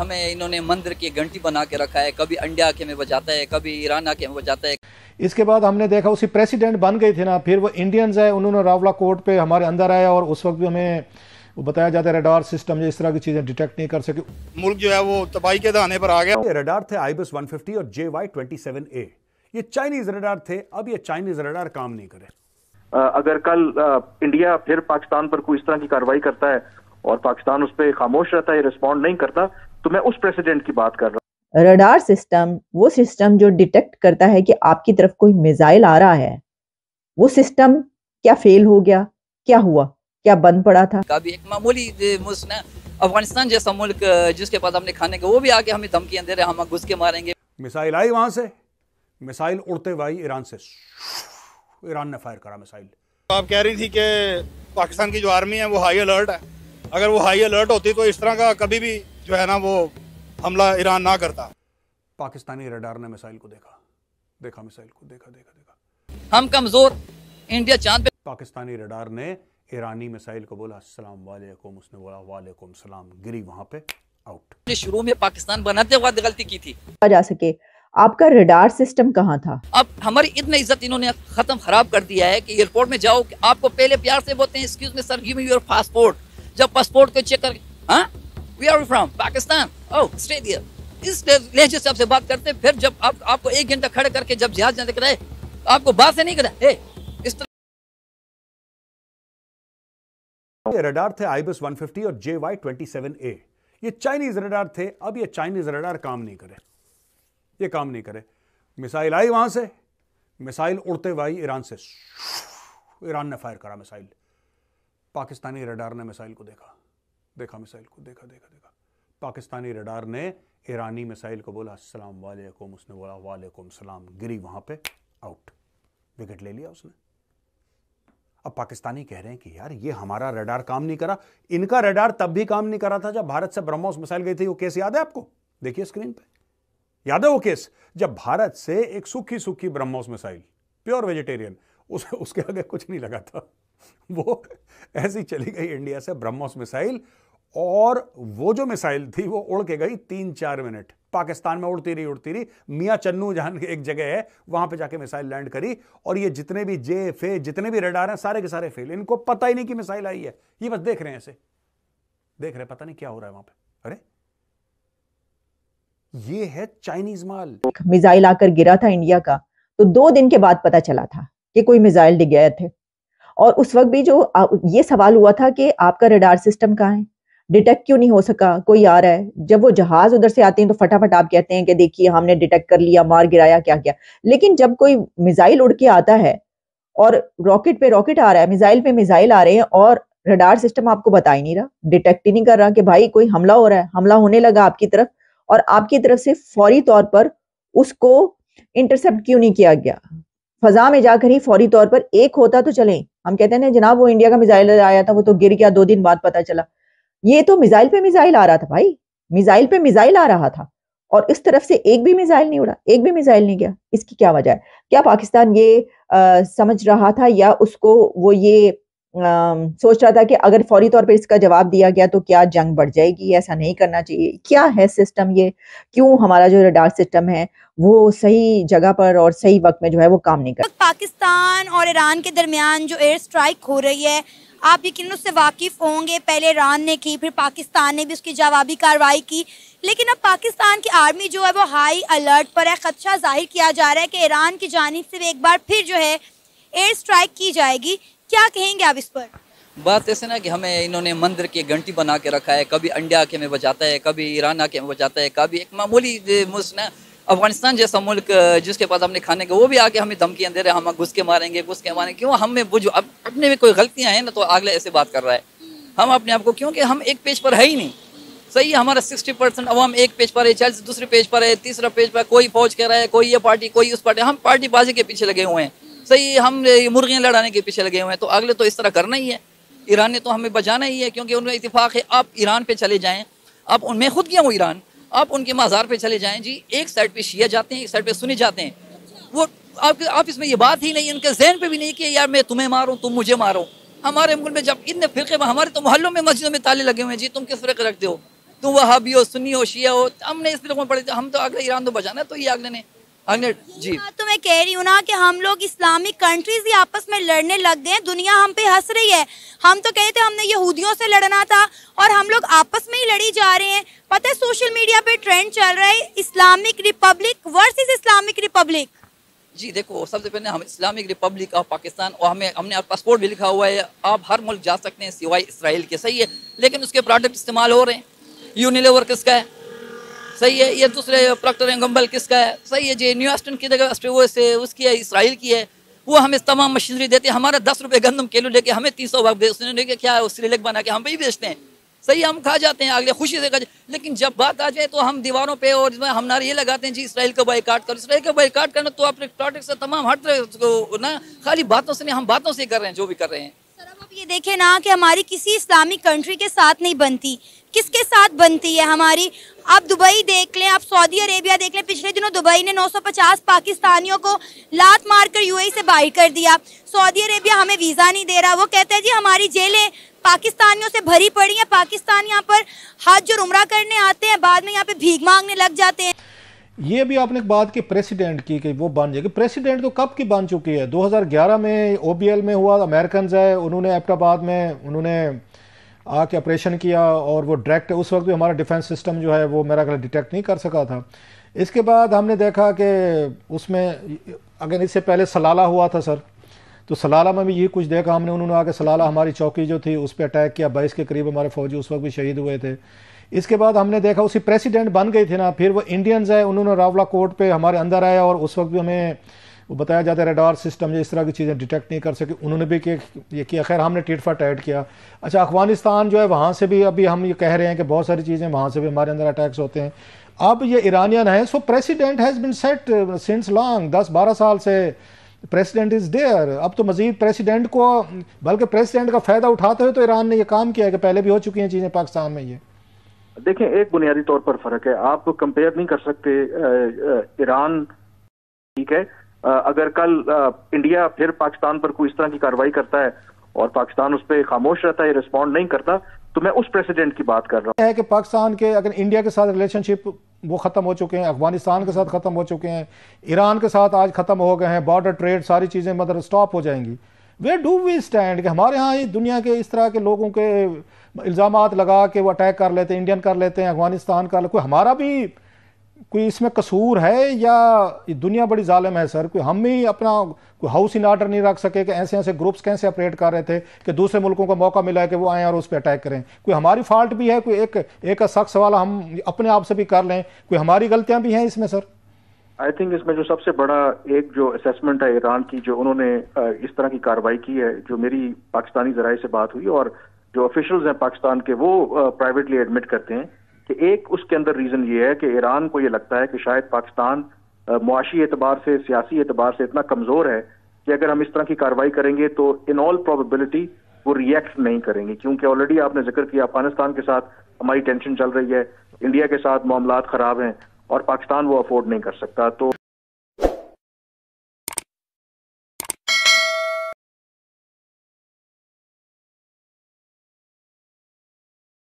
हमें इन्होंने मंदिर की घंटी बना के रखा है कभी अंडिया के में बजाता है कभी ईरान के में बजाता है इसके बाद हमने देखा उसी प्रेसिडेंट बन गए थे ना फिर वो इंडियंस है उन्होंने रावला कोर्ट पे हमारे अंदर आया और उस वक्त भी हमें वो बताया जाता है रेडार सिस्टम इस तरह की चीजें डिटेक्ट नहीं कर सके मुल्क जो है वो तबाही के दाने पर आ गया रेडार थे आई बस और जे वाई ए ये चाइनीज रेडार थे अब ये चाइनीज रेडार काम नहीं करे अगर कल इंडिया फिर पाकिस्तान पर कोई इस तरह की कार्रवाई करता है और पाकिस्तान उस पर खामोश रहता है रिस्पॉन्ड नहीं करता तो मैं उस प्रेसिडेंट की बात कर रहा हूँ रडार सिस्टम वो सिस्टम जो डिटेक्ट करता है कि आपकी तरफ कोई मिसाइल आ रहा है वो सिस्टम क्या फेल हो गया क्या हुआ क्या बंद पड़ा था कभी एक मामूली अफगानिस्तान जैसा मुल्क जिसके पास हमने खाने का वो भी आके हमें धमकी दे रहे हम घुस के मारेंगे मिसाइल आई वहां से मिसाइल उड़ते हुए ईरान से ईरान ने फायर करा मिसाइल तो आप कह रही थी कि पाकिस्तान की जो आर्मी है वो हाई अलर्ट है अगर वो हाई अलर्ट होती तो इस तरह का कभी भी जो है ना वो हमला ईरान ना करता पाकिस्तानी रडार ने मिसाइल को देखा देखा मिसाइल को देखा देखा देखा हम कमजोर इंडिया चांद पे पाकिस्तानी रडार ने ईरानी मिसाइल को बोला अस्सलाम वालेकुम उसने बोला वालेकुम सलाम गिरी वहां पे आउट शुरू में पाकिस्तान बनाते वक्त गलती की थी जा सके आपका रडार सिस्टम कहाँ था अब हमारी इतनी इज्जत इन्होंने खत्म खराब कर दिया है कि एयरपोर्ट में जाओ आपको पहले प्यार से बोलते हैं excuse me sir give me your passport जब पासपोर्ट को चेक कर हाँ we are from Pakistan or Australia इस लहजे से आपसे बात करते फिर जब आप आपको एक घंटा खड़े करके जब जहाज ना दिख रहे तो आपको बात से नहीं कराए इस तरह रडार थे आईबस 150 और जे वाई ट्वेंटी ए ये चाइनीज रडार थे अब ये चाइनीज रडार काम नहीं करे ये काम नहीं करे मिसाइल आई वहां से मिसाइल उड़ते वाई ईरान से ईरान ने फायर करा मिसाइल पाकिस्तानी रडार ने मिसाइल को देखा देखा मिसाइल को देखा देखा देखा पाकिस्तानी रडार ने ईरानी मिसाइल को बोला असलम वालेकुम उसने बोला वालेकुम सलाम गिरी वहां पे आउट विकेट ले लिया उसने अब पाकिस्तानी कह रहे हैं कि यार ये हमारा रडार काम नहीं करा इनका रडार तब भी काम नहीं करा था जब भारत से ब्रह्मोस मिसाइल गई थी वो केस याद है आपको देखिए स्क्रीन पे याद है वो केस जब भारत से एक सूखी सूखी ब्रह्मोस मिसाइल प्योर वेजिटेरियन उस, उसके आगे कुछ नहीं लगा था वो ऐसी चली गई इंडिया से ब्रह्मोस मिसाइल और वो जो मिसाइल थी वो उड़ के गई तीन चार मिनट पाकिस्तान में उड़ती रही उड़ती रही मियाँ चन्नू जहां एक जगह है वहां पे जाके मिसाइल लैंड करी और ये जितने भी जे फे जितने भी रेडार हैं सारे के सारे फेल इनको पता ही नहीं कि मिसाइल आई है ये बस देख रहे हैं ऐसे देख रहे हैं पता नहीं क्या हो रहा है वहां पे अरे ये है चाइनीज माल मिसाइल आकर गिरा था इंडिया का तो दो दिन के बाद पता चला था कि कोई मिसाइल डिग गए थे और उस वक्त भी जो ये सवाल हुआ था कि आपका रडार सिस्टम कहाँ है डिटेक्ट क्यों नहीं हो सका कोई आ रहा है जब वो जहाज उधर से आते हैं तो फटाफट आप कहते हैं कि देखिए हमने डिटेक्ट कर लिया मार गिराया क्या क्या लेकिन जब कोई मिसाइल उड़ के आता है और रॉकेट पे रॉकेट आ रहा है मिसाइल पे मिसाइल आ रहे हैं और रडार सिस्टम आपको बता ही नहीं रहा डिटेक्ट ही नहीं कर रहा कि भाई कोई हमला हो रहा है हमला होने लगा आपकी तरफ और आपकी तरफ से फौरी तौर पर उसको इंटरसेप्ट क्यों नहीं किया गया फजा में जाकर ही फौरी तौर पर एक होता तो चलें हम कहते हैं जनाब वो इंडिया का मिसाइल आया था वो तो गिर गया दो दिन बाद पता चला ये तो मिसाइल पे मिसाइल आ रहा था भाई मिसाइल पे मिसाइल आ रहा था और इस तरफ से एक भी मिसाइल नहीं उड़ा एक भी मिसाइल नहीं गया इसकी क्या वजह है क्या पाकिस्तान ये आ, समझ रहा था या उसको वो ये सोच रहा था कि अगर फौरी तौर पर इसका जवाब दिया गया तो क्या जंग बढ़ जाएगी ऐसा नहीं करना चाहिए क्या है सिस्टम ये क्यों हमारा जो रडार सिस्टम है वो सही जगह पर और सही वक्त में जो है वो काम नहीं कर पाकिस्तान और ईरान के दरमियान जो एयर स्ट्राइक हो रही है आप यकीन उससे वाकिफ होंगे पहले ईरान ने की फिर पाकिस्तान ने भी उसकी जवाबी कार्रवाई की लेकिन अब पाकिस्तान की आर्मी जो है वो हाई अलर्ट पर है खदशा जाहिर किया जा रहा है कि ईरान की जानब से एक बार फिर जो है एयर स्ट्राइक की जाएगी क्या कहेंगे आप इस पर बात ऐसे ना कि हमें इन्होंने मंदिर की घंटी बना के रखा है कभी इंडिया के में बजाता है कभी ईरान के में बजाता है कभी एक मामूली ना अफगानिस्तान जैसा मुल्क जिसके पास हमने खाने का वो भी आके हमें धमकियां दे रहे हैं हम घुस के मारेंगे घुस के मारेंगे क्यों हमें बुझ अब अपने में कोई गलतियाँ हैं ना तो अगले ऐसे बात कर रहा है हम अपने आप को क्योंकि हम एक पेज पर है ही नहीं सही है हमारा सिक्सटी परसेंट अवाम एक पेज पर है चालीस दूसरे पेज पर है तीसरा पेज पर कोई फौज कह रहा है कोई ये पार्टी कोई उस पार्टी हम पार्टी बाजी के पीछे लगे हुए हैं सही हम मुर्गियाँ लड़ाने के पीछे लगे हुए हैं तो अगले तो इस तरह करना ही है ईरान ने तो हमें बचाना ही है क्योंकि उनका इतफाक़ है आप ईरान पर चले जाएँ आप उनमें खुद गया हूँ ईरान आप उनके मज़ार पर चले जाएँ जी एक साइड पर शिया जाते हैं एक साइड पर सुने जाते हैं वो आप आप इसमें ये बात ही नहीं इनके जहन पे भी नहीं कि यार मैं तुम्हें मारूँ तुम मुझे मारो हमारे मुल्क में जब इतने फिरके हमारे तो मोहल्लों में मस्जिदों में ताले लगे हुए हैं जी तुम किस फिरके रखते हो तुम वहाबी हो सुनी हो शिया हो हमने इस फिर पढ़े हम तो अगले ईरान तो बजाना तो ये अगले ने अगर हाँ, जी तो मैं कह रही हूँ ना कि हम लोग इस्लामिक कंट्रीज ही आपस में लड़ने लग गए दुनिया हम पे हंस रही है हम तो कहे थे हमने यहूदियों से लड़ना था और हम लोग आपस में ही लड़ी जा रहे हैं पता है सोशल मीडिया पे ट्रेंड चल रहा है Islamic republic versus Islamic republic जी देखो सबसे पहले हम इस्लामिक रिपब्लिक ऑफ पाकिस्तान और हमें हमने पासपोर्ट भी लिखा हुआ है आप हर मुल्क जा सकते हैं सिवाय इसराइल के सही है लेकिन उसके प्रोडक्ट इस्तेमाल हो रहे हैं यूनिलेवर किसका है सही है ये दूसरे प्रॉक्टर गंबल किसका है सही है जी न्यूस्टन की जगह वो से उसकी है इसराइल की है वो हमें तमाम मशीनरी देते हैं हमारा दस रुपये गंदम केलो लेके हमें तीन सौ भाग उसने क्या है लेक बना के हम भी बेचते हैं सही हम खा जाते हैं अगले खुशी से खा लेकिन जब बात आ जाए तो हम दीवारों पे और इसमें हम नारे ये लगाते हैं जी इसराइल का काट करो इसराइल का काट करना तो अपने प्रोडक्ट से तमाम हट रहे ना खाली बातों से नहीं हम बातों से कर रहे हैं जो भी कर रहे हैं सर अब आप ये देखें ना कि हमारी किसी इस्लामिक कंट्री के साथ नहीं बनती किसके साथ बनती है हमारी आप दुबई देख लें आप सऊदी अरेबिया देख लें पिछले दिनों दुबई ने 950 पाकिस्तानियों को लात मारकर यूएई से बाहर कर दिया सऊदी अरेबिया हमें वीज़ा नहीं दे रहा वो कहते हैं जी हमारी जेलें पाकिस्तानियों से भरी पड़ी हैं पाकिस्तान यहाँ पर हाथ जो उम्र करने आते हैं बाद में यहाँ पर भीख मांगने लग जाते हैं ये भी आपने बात की प्रेसिडेंट की कि वो बन जाएगी प्रेसिडेंट तो कब की बन चुकी है 2011 में ओबीएल में हुआ अमेरिकन है उन्होंने एबटाबाद में उन्होंने आके ऑपरेशन किया और वो डायरेक्ट उस वक्त भी हमारा डिफेंस सिस्टम जो है वो मेरा ख्याल डिटेक्ट नहीं कर सका था इसके बाद हमने देखा कि उसमें अगर इससे पहले सलाला हुआ था सर तो सलाला में भी यही कुछ देखा हमने उन्होंने आके सलाला हमारी चौकी जो थी उस पर अटैक किया बाईस के करीब हमारे फौजी उस वक्त भी शहीद हुए थे इसके बाद हमने देखा उसी प्रेसिडेंट बन गई थी ना फिर वो इंडियंस है उन्होंने रावला कोर्ट पे हमारे अंदर आया और उस वक्त भी हमें वो बताया जाता है रेडार सिस्टम इस तरह की चीज़ें डिटेक्ट नहीं कर सके उन्होंने भी ये किया खैर हमने टिट फॉर ऐड किया अच्छा अफगानिस्तान जो है वहाँ से भी अभी हम ये कह रहे हैं कि बहुत सारी चीज़ें वहाँ से भी हमारे अंदर अटैक्स होते हैं अब ये ईरानियन है so president has been set since long दस बारह साल से प्रेसिडेंट इज़ देयर अब तो मजीद प्रेसिडेंट को बल्कि प्रेसिडेंट का फ़ायदा उठाते हुए तो ईरान ने यह काम किया है कि पहले भी हो चुकी हैं चीज़ें पाकिस्तान में ये देखें एक बुनियादी तौर पर फ़र्क है आप कंपेयर नहीं कर सकते uh, uh, ईरान ठीक है अगर कल इंडिया फिर पाकिस्तान पर कोई इस तरह की कार्रवाई करता है और पाकिस्तान उस पर खामोश रहता है रिस्पॉन्ड नहीं करता तो मैं उस प्रेसिडेंट की बात कर रहा हूँ कि पाकिस्तान के अगर इंडिया के साथ रिलेशनशिप वो ख़त्म हो चुके हैं अफगानिस्तान के साथ ख़त्म हो चुके हैं ईरान के साथ आज ख़त्म हो गए हैं बॉर्डर ट्रेड सारी चीज़ें मतलब स्टॉप हो जाएंगी वे डू वी स्टैंड कि हमारे यहाँ ही दुनिया के इस तरह के लोगों के इल्ज़ाम लगा के वो अटैक कर लेते हैं इंडियन कर लेते हैं अफगानिस्तान कर लेते कोई हमारा भी कोई इसमें कसूर है या दुनिया बड़ी जालिम है सर कोई हम ही अपना कोई हाउस इन ऑर्डर नहीं रख सके कि ऐसे ऐसे ग्रुप्स कैसे ऑपरेट कर रहे थे कि दूसरे मुल्कों को मौका मिला है कि वो आएँ और उस पर अटैक करें कोई हमारी फॉल्ट भी है कोई एक एक शख्स सवाल हम अपने आप से भी कर लें कोई हमारी गलतियाँ भी हैं इसमें सर आई थिंक इसमें जो सबसे बड़ा एक जो असेसमेंट है ईरान की जो उन्होंने इस तरह की कार्रवाई की है जो मेरी पाकिस्तानी जराए से बात हुई और जो ऑफिशल्स हैं पाकिस्तान के वो प्राइवेटली एडमिट करते हैं कि एक उसके अंदर रीज़न ये है कि ईरान को ये लगता है कि शायद पाकिस्तान मुआशी एतबार से सियासी एतबार से इतना कमज़ोर है कि अगर हम इस तरह की कार्रवाई करेंगे तो इन ऑल प्रोबेबिलिटी वो रिएक्ट नहीं करेंगे क्योंकि ऑलरेडी आपने जिक्र किया अफगानिस्तान के साथ हमारी टेंशन चल रही है इंडिया के साथ मामला खराब हैं और पाकिस्तान वो अफोर्ड नहीं कर सकता तो